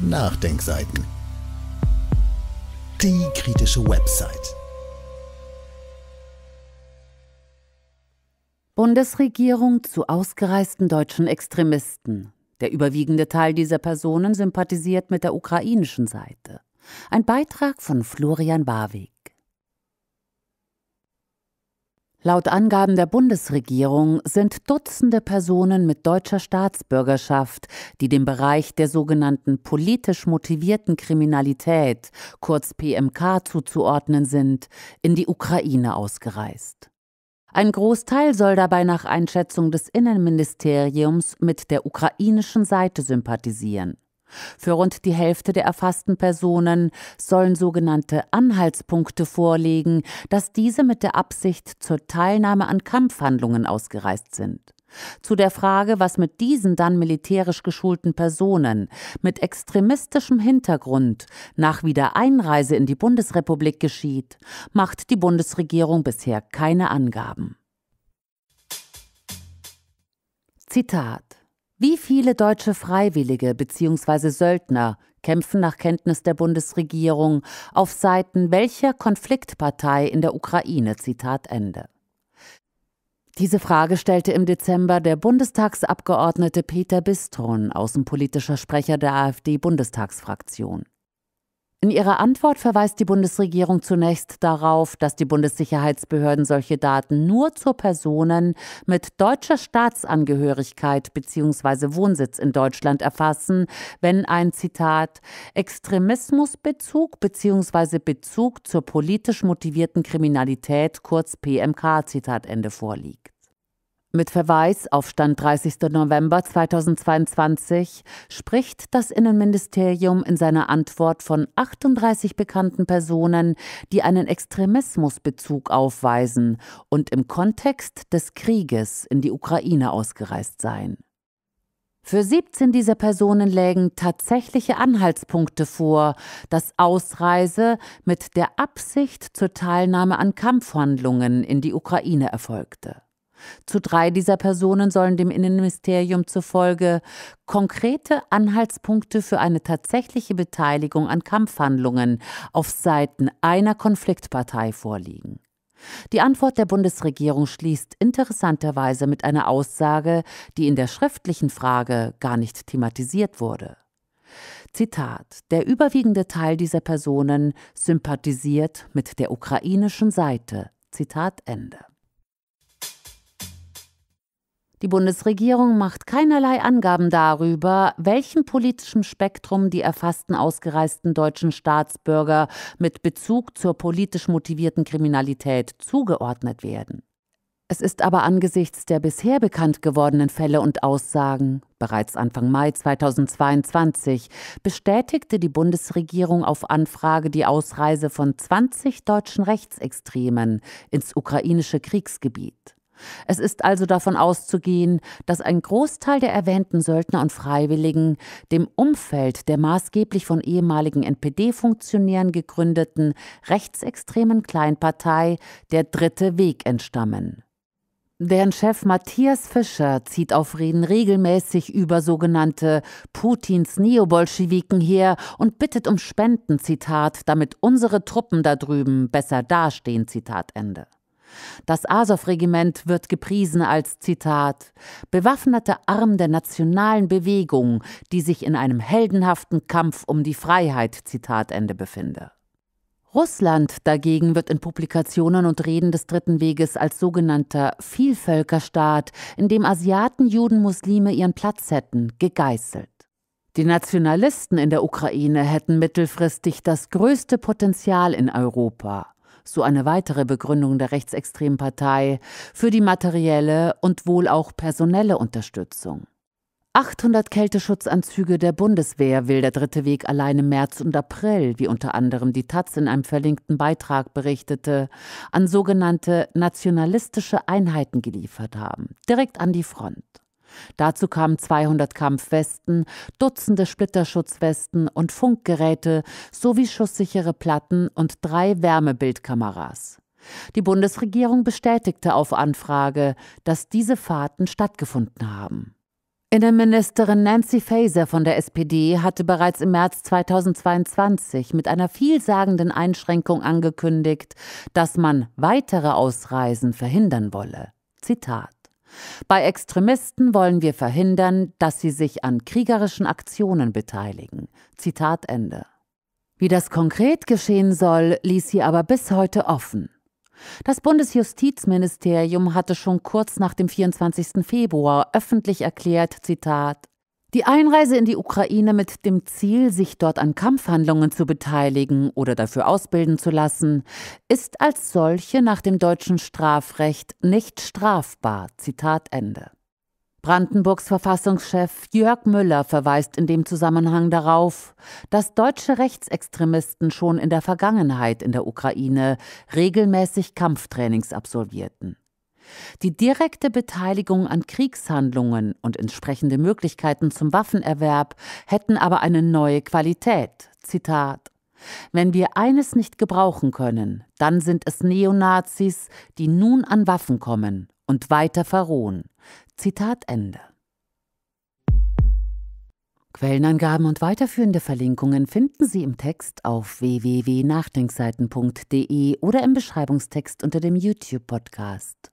Nachdenkseiten. Die kritische Website. Bundesregierung zu ausgereisten deutschen Extremisten. Der überwiegende Teil dieser Personen sympathisiert mit der ukrainischen Seite. Ein Beitrag von Florian Barwig. Laut Angaben der Bundesregierung sind Dutzende Personen mit deutscher Staatsbürgerschaft, die dem Bereich der sogenannten politisch motivierten Kriminalität, kurz PMK, zuzuordnen sind, in die Ukraine ausgereist. Ein Großteil soll dabei nach Einschätzung des Innenministeriums mit der ukrainischen Seite sympathisieren. Für rund die Hälfte der erfassten Personen sollen sogenannte Anhaltspunkte vorliegen, dass diese mit der Absicht zur Teilnahme an Kampfhandlungen ausgereist sind. Zu der Frage, was mit diesen dann militärisch geschulten Personen mit extremistischem Hintergrund nach Wiedereinreise in die Bundesrepublik geschieht, macht die Bundesregierung bisher keine Angaben. Zitat wie viele deutsche Freiwillige bzw. Söldner kämpfen nach Kenntnis der Bundesregierung auf Seiten welcher Konfliktpartei in der Ukraine? Zitat Ende. Diese Frage stellte im Dezember der Bundestagsabgeordnete Peter Bistron, außenpolitischer Sprecher der AfD-Bundestagsfraktion. In ihrer Antwort verweist die Bundesregierung zunächst darauf, dass die Bundessicherheitsbehörden solche Daten nur zu Personen mit deutscher Staatsangehörigkeit bzw. Wohnsitz in Deutschland erfassen, wenn ein Zitat Extremismusbezug bzw. Bezug zur politisch motivierten Kriminalität kurz PMK Zitat Ende vorliegt. Mit Verweis auf Stand 30. November 2022 spricht das Innenministerium in seiner Antwort von 38 bekannten Personen, die einen Extremismusbezug aufweisen und im Kontext des Krieges in die Ukraine ausgereist seien. Für 17 dieser Personen lägen tatsächliche Anhaltspunkte vor, dass Ausreise mit der Absicht zur Teilnahme an Kampfhandlungen in die Ukraine erfolgte. Zu drei dieser Personen sollen dem Innenministerium zufolge konkrete Anhaltspunkte für eine tatsächliche Beteiligung an Kampfhandlungen auf Seiten einer Konfliktpartei vorliegen. Die Antwort der Bundesregierung schließt interessanterweise mit einer Aussage, die in der schriftlichen Frage gar nicht thematisiert wurde. Zitat Der überwiegende Teil dieser Personen sympathisiert mit der ukrainischen Seite. Zitat Ende. Die Bundesregierung macht keinerlei Angaben darüber, welchem politischen Spektrum die erfassten ausgereisten deutschen Staatsbürger mit Bezug zur politisch motivierten Kriminalität zugeordnet werden. Es ist aber angesichts der bisher bekannt gewordenen Fälle und Aussagen, bereits Anfang Mai 2022, bestätigte die Bundesregierung auf Anfrage die Ausreise von 20 deutschen Rechtsextremen ins ukrainische Kriegsgebiet. Es ist also davon auszugehen, dass ein Großteil der erwähnten Söldner und Freiwilligen dem Umfeld der maßgeblich von ehemaligen NPD-Funktionären gegründeten rechtsextremen Kleinpartei der Dritte Weg entstammen. Deren Chef Matthias Fischer zieht auf Reden regelmäßig über sogenannte Putins Neobolschewiken her und bittet um Spenden, Zitat, damit unsere Truppen da drüben besser dastehen, Zitat Ende. Das Asow-Regiment wird gepriesen als Zitat bewaffneter Arm der nationalen Bewegung, die sich in einem heldenhaften Kampf um die Freiheit Zitat Ende befinde. Russland dagegen wird in Publikationen und Reden des Dritten Weges als sogenannter Vielvölkerstaat, in dem Asiaten, Juden, Muslime ihren Platz hätten, gegeißelt. Die Nationalisten in der Ukraine hätten mittelfristig das größte Potenzial in Europa so eine weitere Begründung der rechtsextremen Partei, für die materielle und wohl auch personelle Unterstützung. 800 Kälteschutzanzüge der Bundeswehr will der Dritte Weg allein im März und April, wie unter anderem die Taz in einem verlinkten Beitrag berichtete, an sogenannte nationalistische Einheiten geliefert haben, direkt an die Front. Dazu kamen 200 Kampfwesten, Dutzende Splitterschutzwesten und Funkgeräte sowie schusssichere Platten und drei Wärmebildkameras. Die Bundesregierung bestätigte auf Anfrage, dass diese Fahrten stattgefunden haben. Innenministerin Nancy Faeser von der SPD hatte bereits im März 2022 mit einer vielsagenden Einschränkung angekündigt, dass man weitere Ausreisen verhindern wolle. Zitat. Bei Extremisten wollen wir verhindern, dass sie sich an kriegerischen Aktionen beteiligen. Zitat Ende. Wie das konkret geschehen soll, ließ sie aber bis heute offen. Das Bundesjustizministerium hatte schon kurz nach dem 24. Februar öffentlich erklärt, Zitat, die Einreise in die Ukraine mit dem Ziel, sich dort an Kampfhandlungen zu beteiligen oder dafür ausbilden zu lassen, ist als solche nach dem deutschen Strafrecht nicht strafbar. Zitat Ende. Brandenburgs Verfassungschef Jörg Müller verweist in dem Zusammenhang darauf, dass deutsche Rechtsextremisten schon in der Vergangenheit in der Ukraine regelmäßig Kampftrainings absolvierten. Die direkte Beteiligung an Kriegshandlungen und entsprechende Möglichkeiten zum Waffenerwerb hätten aber eine neue Qualität. Zitat wenn wir eines nicht gebrauchen können, dann sind es Neonazis, die nun an Waffen kommen und weiter verrohen. Zitat Ende. Quellenangaben und weiterführende Verlinkungen finden Sie im Text auf www.nachdenkseiten.de oder im Beschreibungstext unter dem YouTube-Podcast.